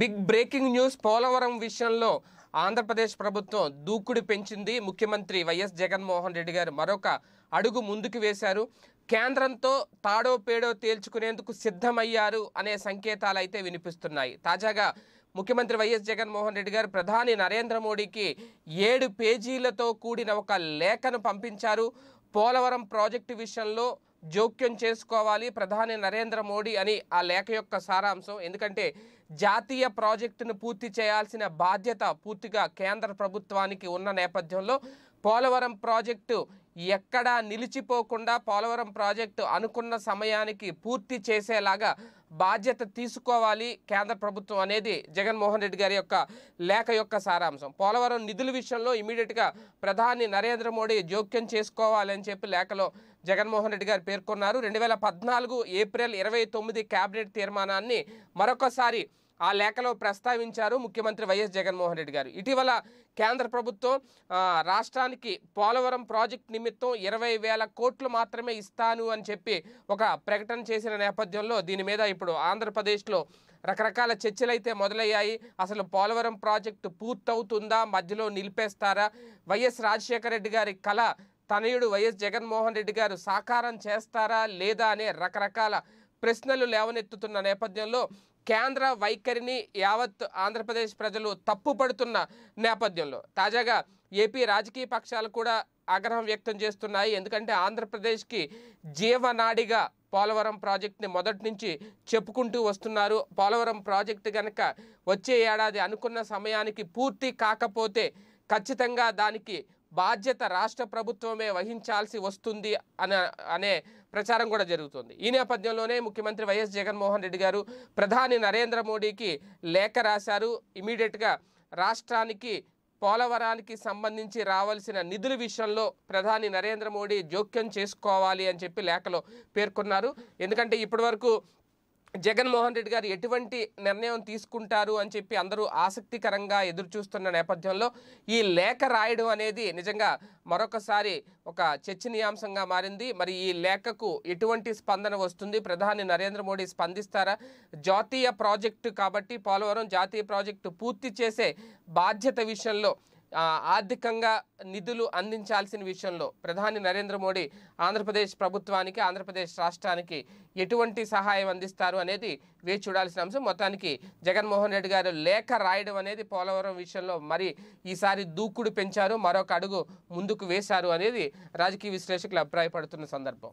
big breaking news Polavaram విషయంలో ఆంధ్రప్రదేశ్ ప్రభుత్వం దూకుడు పెంచింది ముఖ్యమంత్రి వైఎస్ జగన్మోహన్ రెడ్డి గారు మరొక అడుగు ముందుకు వేశారు కేంద్రంతో తాడో పేడో తేల్చుకునేందుకు సిద్ధమయ్యారు అనే సంకేతాలు అయితే వినిపిస్తున్నాయి తాజాగా ముఖ్యమంత్రి వైఎస్ జగన్మోహన్ రెడ్డి గారు ప్రధాని నరేంద్ర మోడీకి ఏడు పేజీలతో కూడిన ఒక లేఖను పంపించారు పోలవరం ప్రాజెక్టు విషయంలో జోక్యం చేసుకోవాలి ప్రధాని నరేంద్ర మోడీ అని ఆ లేఖ యొక్క సారాంశం ఎందుకంటే జాతీయ ప్రాజెక్టును పూర్తి చేయాల్సిన బాధ్యత పూర్తిగా కేంద్ర ప్రభుత్వానికి ఉన్న నేపథ్యంలో పోలవరం ప్రాజెక్టు ఎక్కడా నిలిచిపోకుండా పోలవరం ప్రాజెక్టు అనుకున్న సమయానికి పూర్తి చేసేలాగా బాధ్యత తీసుకోవాలి కేంద్ర ప్రభుత్వం అనేది జగన్మోహన్ రెడ్డి గారి యొక్క లేఖ యొక్క సారాంశం పోలవరం నిధుల విషయంలో ఇమీడియట్గా ప్రధాని నరేంద్ర మోడీ జోక్యం చేసుకోవాలని చెప్పి లేఖలో జగన్మోహన్ రెడ్డి గారు పేర్కొన్నారు రెండు వేల పద్నాలుగు ఏప్రిల్ ఇరవై తొమ్మిది కేబినెట్ తీర్మానాన్ని మరొకసారి ఆ లేఖలో ప్రస్తావించారు ముఖ్యమంత్రి వైఎస్ జగన్మోహన్ రెడ్డి గారు ఇటీవల కేంద్ర ప్రభుత్వం రాష్ట్రానికి పోలవరం ప్రాజెక్ట్ నిమిత్తం ఇరవై వేల కోట్లు మాత్రమే ఇస్తాను అని చెప్పి ఒక ప్రకటన చేసిన నేపథ్యంలో దీని మీద ఇప్పుడు ఆంధ్రప్రదేశ్లో రకరకాల చర్చలైతే మొదలయ్యాయి అసలు పోలవరం ప్రాజెక్టు పూర్తవుతుందా మధ్యలో నిలిపేస్తారా వైఎస్ రాజశేఖర రెడ్డి గారి కళ తనయుడు వైఎస్ జగన్మోహన్ రెడ్డి గారు సాకారం చేస్తారా లేదా అనే రకరకాల ప్రశ్నలు లేవనెత్తుతున్న నేపథ్యంలో కేంద్ర వైఖరిని యావత్ ఆంధ్రప్రదేశ్ ప్రజలు తప్పుపడుతున్న నేపథ్యంలో తాజాగా ఏపీ రాజకీయ పక్షాలు కూడా ఆగ్రహం వ్యక్తం చేస్తున్నాయి ఎందుకంటే ఆంధ్రప్రదేశ్కి జీవనాడిగా పోలవరం ప్రాజెక్ట్ని మొదటి నుంచి చెప్పుకుంటూ వస్తున్నారు పోలవరం ప్రాజెక్టు కనుక వచ్చే ఏడాది అనుకున్న సమయానికి పూర్తి కాకపోతే ఖచ్చితంగా దానికి బాధ్యత రాష్ట్ర ప్రభుత్వమే వహించాల్సి వస్తుంది అనే అనే ప్రచారం కూడా జరుగుతుంది ఈ నేపథ్యంలోనే ముఖ్యమంత్రి వైఎస్ జగన్మోహన్ రెడ్డి గారు ప్రధాని నరేంద్ర మోడీకి లేఖ రాశారు ఇమీడియట్గా రాష్ట్రానికి పోలవరానికి సంబంధించి రావాల్సిన నిధుల విషయంలో ప్రధాని నరేంద్ర మోడీ జోక్యం చేసుకోవాలి అని చెప్పి లేఖలో పేర్కొన్నారు ఎందుకంటే ఇప్పటివరకు జగన్మోహన్ రెడ్డి గారు ఎటువంటి నిర్ణయం తీసుకుంటారు అని చెప్పి అందరూ ఆసక్తికరంగా ఎదురు చూస్తున్న నేపథ్యంలో ఈ లేఖ రాయడం అనేది నిజంగా మరొకసారి ఒక చర్చనీయాంశంగా మారింది మరి ఈ లేఖకు ఎటువంటి స్పందన వస్తుంది ప్రధాని నరేంద్ర మోడీ స్పందిస్తారా జాతీయ ప్రాజెక్టు కాబట్టి పోలవరం జాతీయ ప్రాజెక్టు పూర్తి చేసే బాధ్యత విషయంలో ఆర్థికంగా నిధులు అందించాల్సిన విషయంలో ప్రధాని నరేంద్ర మోడీ ఆంధ్రప్రదేశ్ ప్రభుత్వానికి ఆంధ్రప్రదేశ్ రాష్ట్రానికి ఎటువంటి సహాయం అందిస్తారు అనేది వేచి చూడాల్సిన అంశం మొత్తానికి జగన్మోహన్ రెడ్డి గారు లేఖ రాయడం అనేది పోలవరం విషయంలో మరి ఈసారి దూకుడు పెంచారు మరొక అడుగు ముందుకు వేశారు అనేది రాజకీయ విశ్లేషకులు అభిప్రాయపడుతున్న సందర్భం